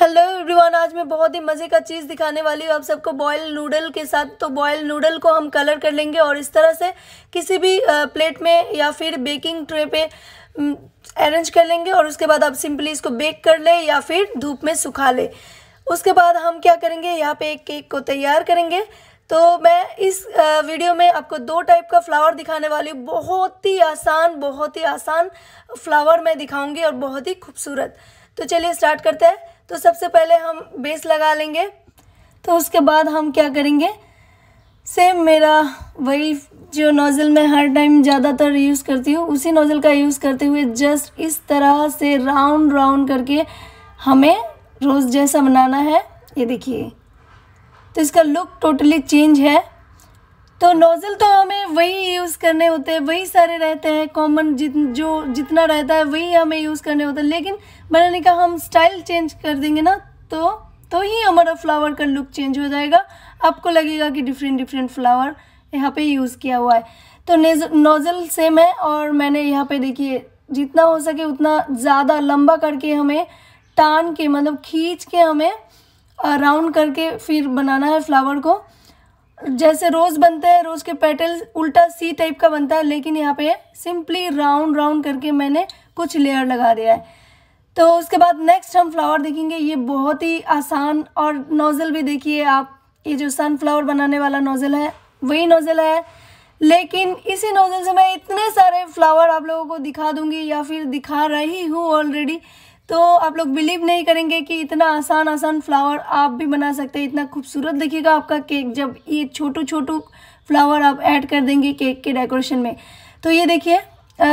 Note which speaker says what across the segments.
Speaker 1: hello everyone आज मैं बहुत ही मज़े का चीज़ दिखाने वाली हूँ आप सबको बॉयल नूडल के साथ तो बॉयल नूडल को हम कलर कर लेंगे और इस तरह से किसी भी प्लेट में या फिर बेकिंग ट्रे पे अरेंज कर लेंगे और उसके बाद आप सिंपली इसको बेक कर ले या फिर धूप में सुखा ले उसके बाद हम क्या करेंगे यहाँ पे एक केक को तैयार करेंगे तो मैं इस वीडियो में आपको दो टाइप का फ्लावर दिखाने वाली हूँ बहुत ही आसान बहुत ही आसान फ्लावर मैं दिखाऊंगी और बहुत ही खूबसूरत तो चलिए स्टार्ट करते हैं तो सबसे पहले हम बेस लगा लेंगे तो उसके बाद हम क्या करेंगे सेम मेरा वही जो नोज़ल मैं हर टाइम ज़्यादातर यूज़ करती हूँ उसी नोज़ल का यूज़ करते हुए जस्ट इस तरह से राउंड राउंड करके हमें रोज़ जैसा बनाना है ये देखिए तो इसका लुक टोटली चेंज है तो नोज़ल तो हमें वही यूज़ करने होते हैं वही सारे रहते हैं कॉमन जित जो जितना रहता है वही हमें यूज़ करने होता है लेकिन बनाने का हम स्टाइल चेंज कर देंगे ना तो तो ही हमारा फ्लावर का लुक चेंज हो जाएगा आपको लगेगा कि डिफरेंट डिफरेंट फ्लावर यहाँ पे यूज़ किया हुआ है तो नोज़ल सेम है और मैंने यहाँ पे देखिए जितना हो सके उतना ज़्यादा लंबा करके हमें टान के मतलब खींच के हमें राउंड करके फिर बनाना है फ्लावर को जैसे रोज़ बनते हैं रोज़ के पेटल उल्टा सी टाइप का बनता है लेकिन यहाँ पे सिंपली राउंड राउंड करके मैंने कुछ लेयर लगा दिया है तो उसके बाद नेक्स्ट हम फ्लावर देखेंगे ये बहुत ही आसान और नोज़ल भी देखिए आप ये जो सनफ्लावर बनाने वाला नोज़ल है वही नोज़ल है लेकिन इसी नोज़ल से मैं इतने सारे फ्लावर आप लोगों को दिखा दूंगी या फिर दिखा रही हूँ ऑलरेडी तो आप लोग बिलीव नहीं करेंगे कि इतना आसान आसान फ्लावर आप भी बना सकते हैं इतना खूबसूरत दिखेगा आपका केक जब ये छोटू छोटू फ्लावर आप ऐड कर देंगे केक के डेकोरेशन में तो ये देखिए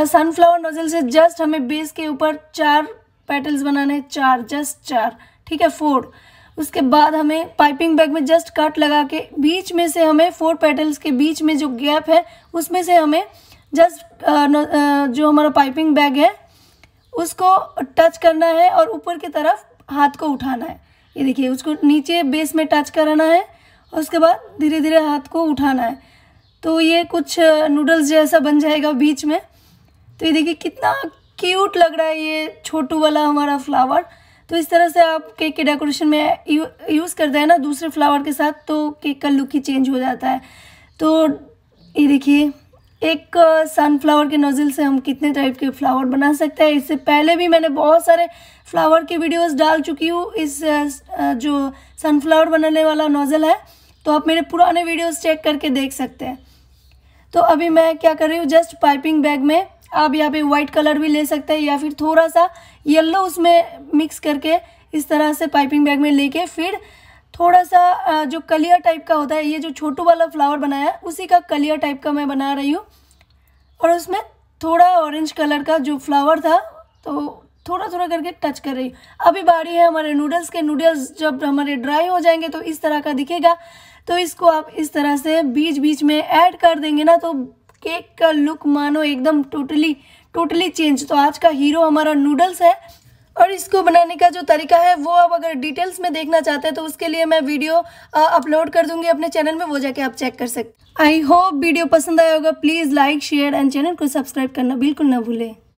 Speaker 1: सनफ्लावर नोजल से जस्ट हमें बेस के ऊपर चार पेटल्स बनाने हैं चार जस्ट चार ठीक है फोर उसके बाद हमें पाइपिंग बैग में जस्ट कट लगा के बीच में से हमें फोर पेटल्स के बीच में जो गैप है उसमें से हमें जस्ट जो हमारा पाइपिंग बैग है उसको टच करना है और ऊपर की तरफ हाथ को उठाना है ये देखिए उसको नीचे बेस में टच कराना है और उसके बाद धीरे धीरे हाथ को उठाना है तो ये कुछ नूडल्स जैसा बन जाएगा बीच में तो ये देखिए कितना क्यूट लग रहा है ये छोटू वाला हमारा फ्लावर तो इस तरह से आप केक के डेकोरेशन में यू, यूज़ करते हैं ना दूसरे फ्लावर के साथ तो केक का लुक ही चेंज हो जाता है तो ये देखिए एक सनफ्लावर के नज़ल से हम कितने टाइप के फ्लावर बना सकते हैं इससे पहले भी मैंने बहुत सारे फ्लावर के वीडियोस डाल चुकी हूँ इस जो सनफ्लावर बनाने वाला नोज़ल है तो आप मेरे पुराने वीडियोस चेक करके देख सकते हैं तो अभी मैं क्या कर रही हूँ जस्ट पाइपिंग बैग में आप यहाँ पे वाइट कलर भी ले सकते हैं या फिर थोड़ा सा येल्लो उसमें मिक्स करके इस तरह से पाइपिंग बैग में ले फिर थोड़ा सा जो कलिया टाइप का होता है ये जो छोटू वाला फ्लावर बनाया है उसी का कलिया टाइप का मैं बना रही हूँ और उसमें थोड़ा ऑरेंज कलर का जो फ्लावर था तो थोड़ा थोड़ा करके टच कर रही हूँ अभी बारी है हमारे नूडल्स के नूडल्स जब हमारे ड्राई हो जाएंगे तो इस तरह का दिखेगा तो इसको आप इस तरह से बीच बीच में ऐड कर देंगे ना तो केक का लुक मानो एकदम टोटली टोटली चेंज तो आज का हीरो हमारा नूडल्स है और इसको बनाने का जो तरीका है वो आप अगर डिटेल्स में देखना चाहते हैं तो उसके लिए मैं वीडियो अपलोड कर दूंगी अपने चैनल में वो जाके आप चेक कर सकते आई होप वीडियो पसंद आया होगा please like share and channel को सब्सक्राइब करना बिल्कुल ना भूलें